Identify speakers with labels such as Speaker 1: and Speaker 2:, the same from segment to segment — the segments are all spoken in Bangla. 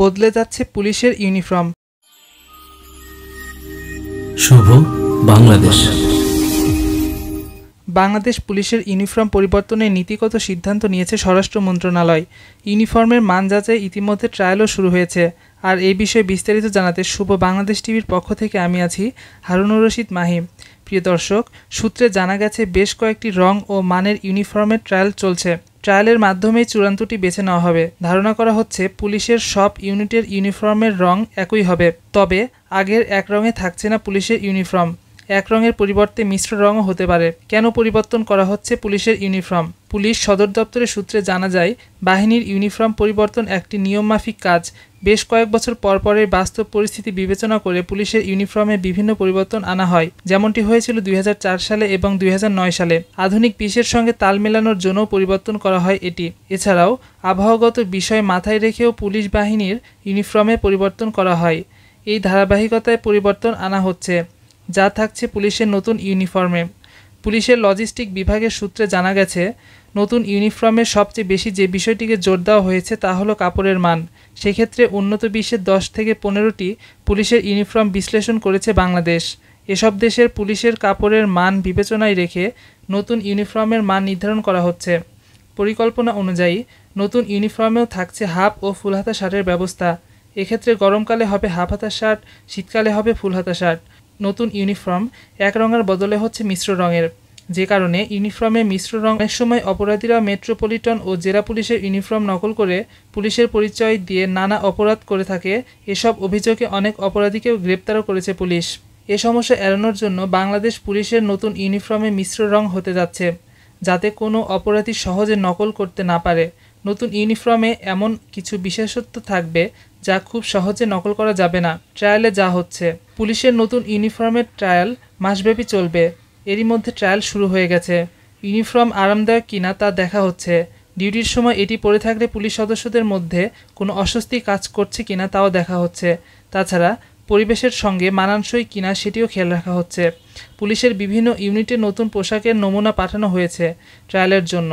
Speaker 1: বদলে যাচ্ছে পুলিশের ইউনিফর্ম শুভ বাংলাদেশ বাংলাদেশ পুলিশের ইউনিফর্ম পরিবর্তনের নীতিগত সিদ্ধান্ত নিয়েছে স্বরাষ্ট্র মন্ত্রণালয় ইউনিফর্মের মান যাচাই ইতিমধ্যে ট্রায়ালও শুরু হয়েছে আর এই বিষয়ে বিস্তারিত জানাতে শুভ বাংলাদেশ টিভির পক্ষ থেকে আমি আছি হারুনুর রশিদ মাহিম প্রিয় দর্শক সূত্রে জানা গেছে বেশ কয়েকটি রং ও মানের ইউনিফর্মের ট্রায়াল চলছে ট্রায়ালের মাধ্যমে চূড়ান্তটি বেছে নেওয়া হবে ধারণা করা হচ্ছে পুলিশের সব ইউনিটের ইউনিফর্মের রং একই হবে তবে আগের এক রঙে থাকছে না পুলিশের ইউনিফর্ম এক রঙের পরিবর্তে মিশ্র রঙও হতে পারে কেন পরিবর্তন করা হচ্ছে পুলিশের ইউনিফর্ম পুলিশ সদর দপ্তরের সূত্রে জানা যায় বাহিনীর ইউনিফর্ম পরিবর্তন একটি নিয়মমাফিক কাজ বেশ কয়েক বছর পরপরের বাস্তব পরিস্থিতি বিবেচনা করে পুলিশের ইউনিফর্মে বিভিন্ন পরিবর্তন আনা হয় যেমনটি হয়েছিল দুই সালে এবং দুই সালে আধুনিক পিসের সঙ্গে তাল মেলানোর জন্য পরিবর্তন করা হয় এটি এছাড়াও আবহাওয়াগত বিষয় মাথায় রেখেও পুলিশ বাহিনীর ইউনিফর্মে পরিবর্তন করা হয় এই ধারাবাহিকতায় পরিবর্তন আনা হচ্ছে যা থাকছে পুলিশের নতুন ইউনিফর্মে পুলিশের লজিস্টিক বিভাগের সূত্রে জানা গেছে নতুন ইউনিফর্মের সবচেয়ে বেশি যে বিষয়টিকে জোর দেওয়া হয়েছে তা হলো কাপড়ের মান সেক্ষেত্রে উন্নত বিশ্বের দশ থেকে পনেরোটি পুলিশের ইউনিফর্ম বিশ্লেষণ করেছে বাংলাদেশ এসব দেশের পুলিশের কাপড়ের মান বিবেচনায় রেখে নতুন ইউনিফর্মের মান নির্ধারণ করা হচ্ছে পরিকল্পনা অনুযায়ী নতুন ইউনিফর্মেও থাকছে হাফ ও ফুলহাতা শার্টের ব্যবস্থা এক্ষেত্রে গরমকালে হবে হাফ হাতা শার্ট শীতকালে হবে ফুলহাতা শার্ট নতুন ইউনিফর্ম এক রঙের বদলে হচ্ছে মিশ্র রঙের যে কারণে ইউনিফর্মে মিশ্র রং সময় অপরাধীরা মেট্রোপলিটন ও জেলা পুলিশের ইউনিফর্ম নকল করে পুলিশের পরিচয় দিয়ে নানা অপরাধ করে থাকে এসব অভিযোগে অনেক অপরাধীকেও গ্রেপ্তারও করেছে পুলিশ এ সমস্যা এড়ানোর জন্য বাংলাদেশ পুলিশের নতুন ইউনিফর্মে মিশ্র রং হতে যাচ্ছে যাতে কোনো অপরাধী সহজে নকল করতে না পারে নতুন ইউনিফর্মে এমন কিছু বিশেষত্ব থাকবে যা খুব সহজে নকল করা যাবে না ট্রায়ালে যা হচ্ছে পুলিশের নতুন ইউনিফর্মের ট্রায়াল মাসব্যাপী চলবে এরই মধ্যে ট্রায়াল শুরু হয়ে গেছে ইউনিফর্ম আরামদায়ক কিনা তা দেখা হচ্ছে ডিউটির সময় এটি পরে থাকলে পুলিশ সদস্যদের মধ্যে কোনো অস্বস্তি কাজ করছে কিনা তাও দেখা হচ্ছে তাছাড়া পরিবেশের সঙ্গে মানানসই কিনা সেটিও খেয়াল রাখা হচ্ছে পুলিশের বিভিন্ন ইউনিটে নতুন পোশাকের নমুনা পাঠানো হয়েছে ট্রায়ালের জন্য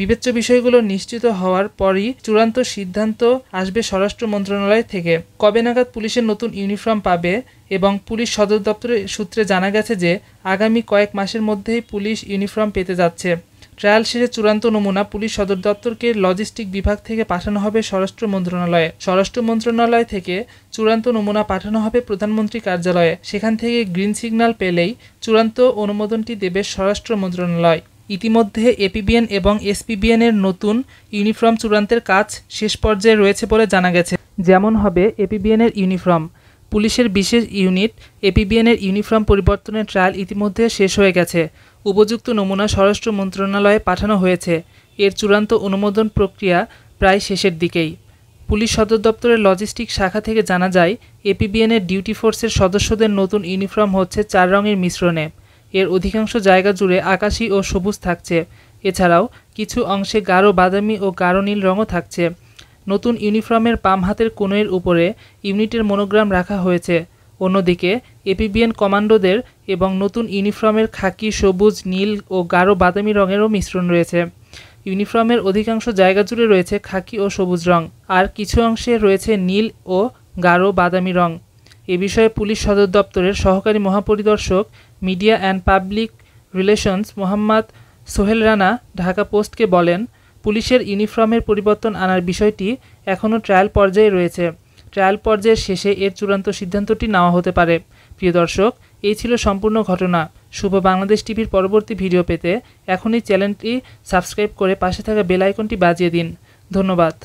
Speaker 1: বিবেচ্য বিষয়গুলো নিশ্চিত হওয়ার পরই চূড়ান্ত সিদ্ধান্ত আসবে স্বরাষ্ট্র মন্ত্রণালয় থেকে কবে নাগাদ পুলিশের নতুন ইউনিফর্ম পাবে এবং পুলিশ সদর দপ্তরের সূত্রে জানা গেছে যে আগামী কয়েক মাসের মধ্যেই পুলিশ ইউনিফর্ম পেতে যাচ্ছে ট্রায়াল শেষে চূড়ান্ত নমুনা পুলিশ সদর দপ্তরকে লজিস্টিক বিভাগ থেকে পাঠানো হবে স্বরাষ্ট্র মন্ত্রণালয়ে স্বরাষ্ট্র মন্ত্রণালয় থেকে চূড়ান্ত নমুনা পাঠানো হবে প্রধানমন্ত্রী কার্যালয়ে সেখান থেকে গ্রিন সিগন্যাল পেলেই চূড়ান্ত অনুমোদনটি দেবে স্বরাষ্ট্র মন্ত্রণালয় ইতিমধ্যে এপিবিএন এবং এসপিবিএন এর নতুন ইউনিফর্ম চূড়ান্তের কাজ শেষ পর্যায়ে রয়েছে বলে জানা গেছে যেমন হবে এপিবিএনের ইউনিফর্ম পুলিশের বিশেষ ইউনিট এপিবিএনের ইউনিফর্ম পরিবর্তনের ট্রায়াল ইতিমধ্যে শেষ হয়ে গেছে উপযুক্ত নমুনা স্বরাষ্ট্র মন্ত্রণালয়ে পাঠানো হয়েছে এর চূড়ান্ত অনুমোদন প্রক্রিয়া প্রায় শেষের দিকেই পুলিশ সদর দপ্তরের লজিস্টিক শাখা থেকে জানা যায় এপিবিএনের ডিউটি ফোর্সের সদস্যদের নতুন ইউনিফর্ম হচ্ছে চার রঙের মিশ্রণে এর অধিকাংশ জায়গা জুড়ে আকাশী ও সবুজ থাকছে এছাড়াও কিছু অংশে গাঢ় বাদামি ও গাঢ় নীল রঙও থাকছে নতুন ইউনিফর্মের পাম হাতের কোণের উপরে ইউনিটের মনোগ্রাম রাখা হয়েছে অন্যদিকে এপিবিএন কমান্ডোদের এবং নতুন ইউনিফর্মের খাকি সবুজ নীল ও গাঢ় বাদামি রঙেরও মিশ্রণ রয়েছে ইউনিফর্মের অধিকাংশ জায়গা জুড়ে রয়েছে খাকি ও সবুজ রং আর কিছু অংশে রয়েছে নীল ও গাঢ় বাদামি রঙ এ বিষয়ে পুলিশ সদর দপ্তরের সহকারী মহাপরিদর্শক media and public relations Mohammad Sohel Rana Dhaka পোস্টকে বলেন পুলিশের ইউনিফর্মের পরিবর্তন আনার বিষয়টি এখনও ট্রায়াল পর্যায়ে রয়েছে ট্রায়াল পর্যায়ের শেষে এর চূড়ান্ত সিদ্ধান্তটি নেওয়া হতে পারে প্রিয় দর্শক এই ছিল সম্পূর্ণ ঘটনা শুভ বাংলাদেশ টিভির পরবর্তী ভিডিও পেতে এখনই চ্যানেলটি সাবস্ক্রাইব করে পাশে থাকা বেল আইকনটি বাজিয়ে দিন ধন্যবাদ